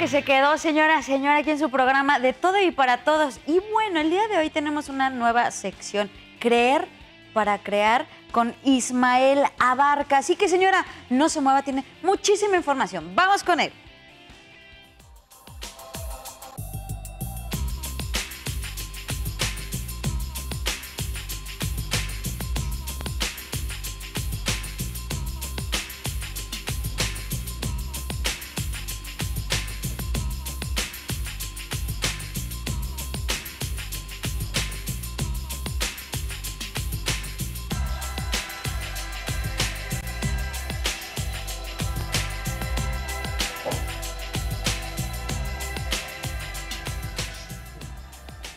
que se quedó, señora, señora, aquí en su programa de todo y para todos. Y bueno, el día de hoy tenemos una nueva sección, creer para crear con Ismael Abarca. Así que señora, no se mueva, tiene muchísima información. Vamos con él.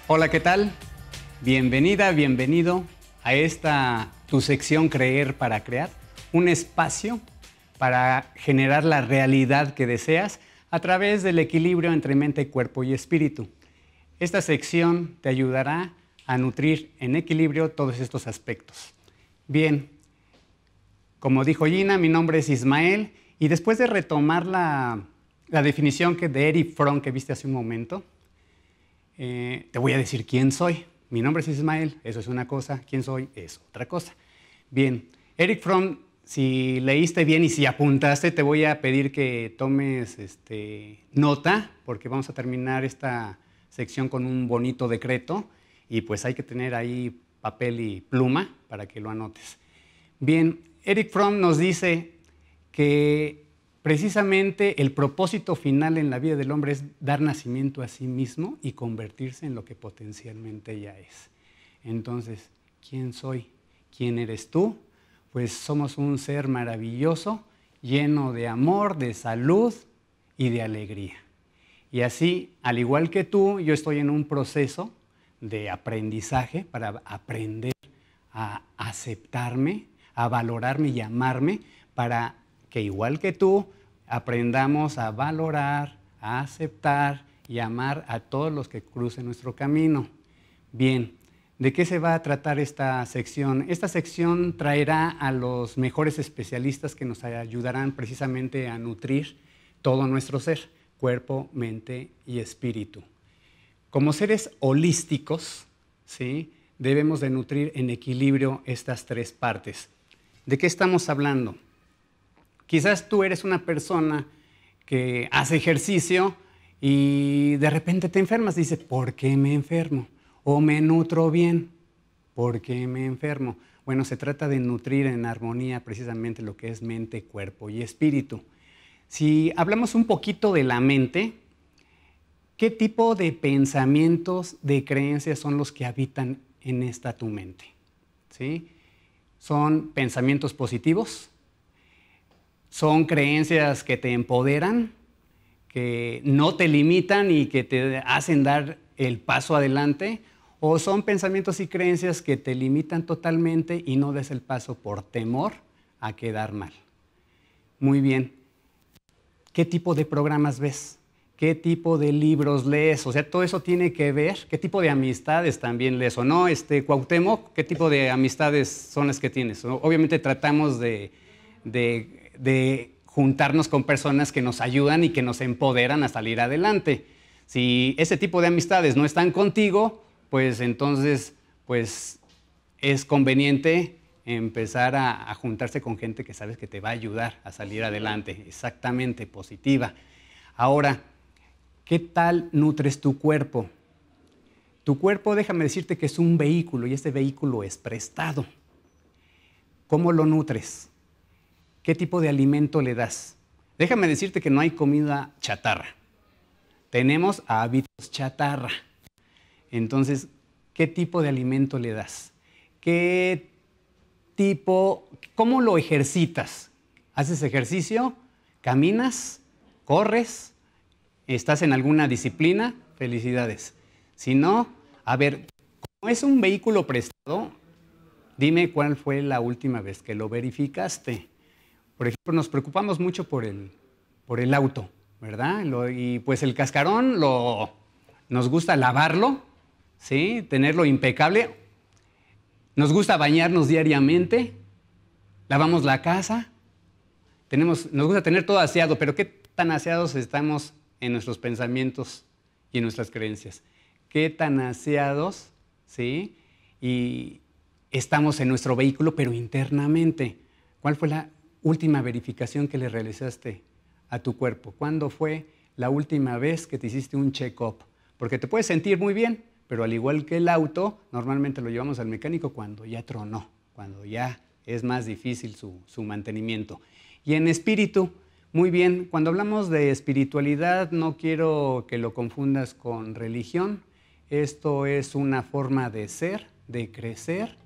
Hola, ¿qué tal? Bienvenida, bienvenido a esta tu sección Creer para Crear, un espacio para generar la realidad que deseas a través del equilibrio entre mente, cuerpo y espíritu. Esta sección te ayudará a nutrir en equilibrio todos estos aspectos. Bien, como dijo Gina, mi nombre es Ismael y después de retomar la, definición que de Eric Fromm que viste hace un momento, eh, te voy a decir quién soy. Mi nombre es Ismael, eso es una cosa, quién soy es otra cosa. Bien, Eric Fromm, si leíste bien y si apuntaste, te voy a pedir que tomes este, nota, porque vamos a terminar esta sección con un bonito decreto y pues hay que tener ahí papel y pluma para que lo anotes. Bien, Eric Fromm nos dice que precisamente el propósito final en la vida del hombre es dar nacimiento a sí mismo y convertirse en lo que potencialmente ya es. Entonces, ¿quién soy? ¿Quién eres tú? Pues somos un ser maravilloso, lleno de amor, de salud y de alegría. Y así, al igual que tú, yo estoy en un proceso de aprendizaje para aprender a aceptarme, a valorarme y amarme, para que igual que tú, aprendamos a valorar, a aceptar y amar a todos los que crucen nuestro camino. Bien, ¿De qué se va a tratar esta sección? Esta sección traerá a los mejores especialistas que nos ayudarán precisamente a nutrir todo nuestro ser, cuerpo, mente y espíritu. Como seres holísticos, ¿sí? debemos de nutrir en equilibrio estas tres partes. ¿De qué estamos hablando? Quizás tú eres una persona que hace ejercicio y de repente te enfermas. Dices, ¿por qué me enfermo? O me nutro bien, ¿por qué me enfermo? Bueno, se trata de nutrir en armonía precisamente lo que es mente, cuerpo y espíritu. Si hablamos un poquito de la mente, ¿qué tipo de pensamientos, de creencias son los que habitan en esta tu mente? ¿Sí? ¿Son pensamientos positivos? son creencias que te empoderan, que no te limitan y que te hacen dar el paso adelante, o son pensamientos y creencias que te limitan totalmente y no des el paso por temor a quedar mal. Muy bien. ¿Qué tipo de programas ves? ¿Qué tipo de libros lees? O sea, todo eso tiene que ver. ¿Qué tipo de amistades también lees o no? Este, Cuauhtémoc, ¿qué tipo de amistades son las que tienes? Obviamente tratamos de de juntarnos con personas que nos ayudan y que nos empoderan a salir adelante. Si ese tipo de amistades no están contigo, pues entonces pues es conveniente empezar a, a, juntarse con gente que sabes que te va a ayudar a salir adelante, exactamente, positiva. Ahora, ¿qué tal nutres tu cuerpo? Tu cuerpo, déjame decirte que es un vehículo y este vehículo es prestado. ¿Cómo lo nutres? qué tipo de alimento le das. Déjame decirte que no hay comida chatarra. Tenemos hábitos chatarra. Entonces, ¿qué tipo de alimento le das? ¿Qué tipo, cómo lo ejercitas? ¿Haces ejercicio? ¿Caminas? ¿Corres? ¿Estás en alguna disciplina? Felicidades. Si no, a ver, como es un vehículo prestado, dime cuál fue la última vez que lo verificaste. Por ejemplo, nos preocupamos mucho por el, por el auto, ¿verdad? y pues el cascarón lo, nos gusta lavarlo, ¿sí? Tenerlo impecable. Nos gusta bañarnos diariamente, lavamos la casa, tenemos, nos gusta tener todo aseado, pero ¿qué tan aseados estamos en nuestros pensamientos y en nuestras creencias? ¿Qué tan aseados, sí? Y estamos en nuestro vehículo, pero internamente. ¿Cuál fue la última verificación que le realizaste a tu cuerpo? ¿Cuándo fue la última vez que te hiciste un check-up? Porque te puedes sentir muy bien, pero al igual que el auto, normalmente lo llevamos al mecánico cuando ya tronó, cuando ya es más difícil su, su mantenimiento. Y en espíritu, muy bien, cuando hablamos de espiritualidad no quiero que lo confundas con religión. Esto es una forma de ser, de crecer,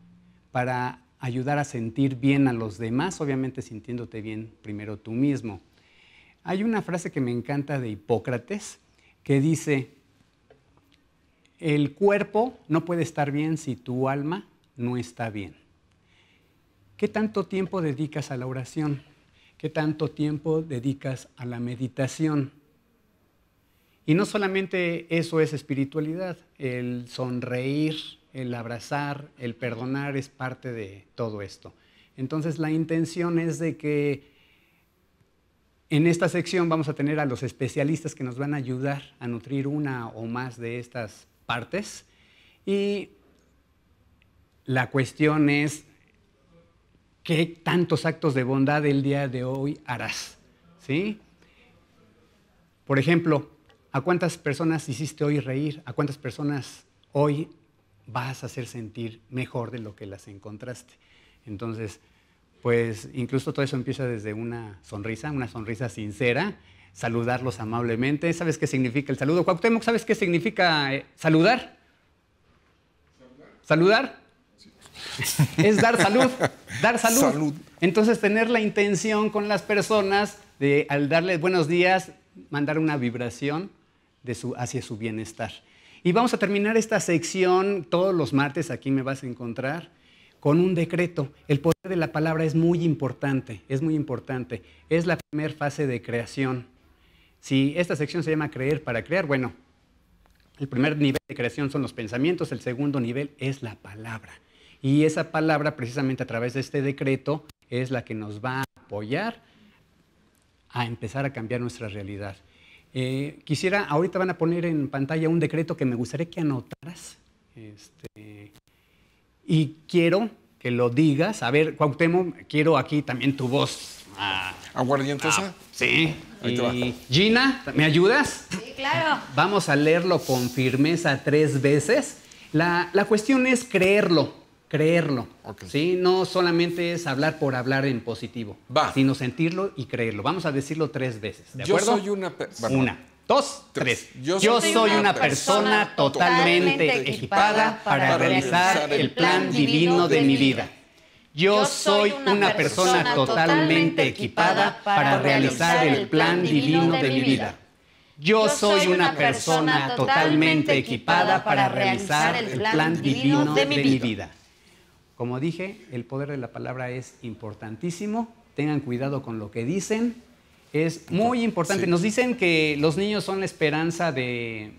para ayudar a sentir bien a los demás, obviamente sintiéndote bien primero tú mismo. Hay una frase que me encanta de Hipócrates que dice, el cuerpo no puede estar bien si tu alma no está bien. ¿Qué tanto tiempo dedicas a la oración? ¿Qué tanto tiempo dedicas a la meditación? Y no solamente eso es espiritualidad, el sonreír, el abrazar, el perdonar es parte de todo esto. Entonces la intención es de que en esta sección vamos a tener a los especialistas que nos van a ayudar a nutrir una o más de estas partes. Y la cuestión es, ¿qué tantos actos de bondad el día de hoy harás? ¿Sí? Por ejemplo, ¿a cuántas personas hiciste hoy reír? ¿A cuántas personas hoy vas a hacer sentir mejor de lo que las encontraste. Entonces, pues incluso todo eso empieza desde una sonrisa, una sonrisa sincera, saludarlos amablemente. ¿Sabes qué significa el saludo? Cuauhtémoc, ¿sabes qué significa eh, saludar? saludar? ¿Saludar? Es dar salud, dar salud. Entonces, tener la intención con las personas de al darles buenos días, mandar una vibración hacia su bienestar. Y vamos a terminar esta sección, todos los martes aquí me vas a encontrar, con un decreto. El poder de la palabra es muy importante, es muy importante. Es la primera fase de creación. Si esta sección se llama creer para crear, bueno, el primer nivel de creación son los pensamientos, el segundo nivel es la palabra. Y esa palabra, precisamente a través de este decreto, es la que nos va a apoyar a empezar a cambiar nuestra realidad. Eh, quisiera, ahorita van a poner en pantalla un decreto que me gustaría que anotaras. Este, y quiero que lo digas. A ver, Cuauhtémoc, quiero aquí también tu voz. Ah, ah sí. Gina, ¿me ayudas? Sí, claro. Vamos a leerlo con firmeza tres veces. La, la cuestión es creerlo creerlo. ¿sí? No solamente es hablar por hablar en positivo, sino sentirlo y creerlo. Vamos a decirlo tres veces. ¿de acuerdo? Yo soy una persona. Una, dos, tres. Yo, soy una, persona, totalmente equipada para, realizar el plan divino de mi vida. Yo soy una persona totalmente equipada para realizar el plan divino de mi vida. Yo soy una persona totalmente equipada para realizar el plan divino de mi vida. Como dije, el poder de la palabra es importantísimo. Tengan cuidado con lo que dicen. Es muy importante. Nos dicen que los niños son la esperanza de,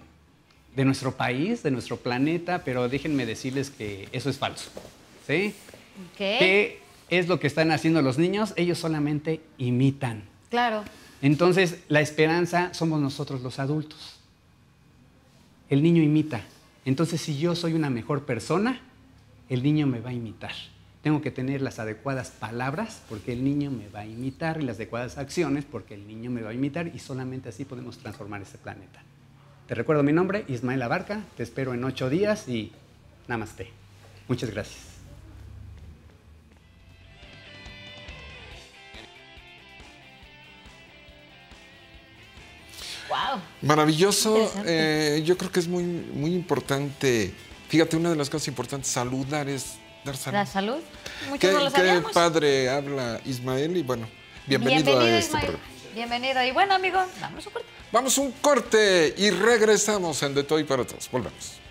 nuestro país, de nuestro planeta, pero déjenme decirles que eso es falso. ¿Sí? ¿Qué es lo que están haciendo los niños? Ellos solamente imitan. Claro. Entonces, la esperanza somos nosotros los adultos. El niño imita. Entonces, si yo soy una mejor persona, el niño me va a imitar. Tengo que tener las adecuadas palabras porque el niño me va a imitar y las adecuadas acciones porque el niño me va a imitar y solamente así podemos transformar ese planeta. Te recuerdo mi nombre, Ismael Abarca, te espero en ocho días y namaste. Muchas gracias. Wow. Maravilloso. Eh, yo creo que es muy, muy importante Fíjate, una de las cosas importantes, saludar es dar salud. La salud. Muchos ¿Qué, qué padre habla Ismael y bueno, bienvenido, bienvenido a este programa. Bienvenido. Y bueno, amigo, vamos un corte. Vamos un corte y regresamos en De y para Todos. Volvemos.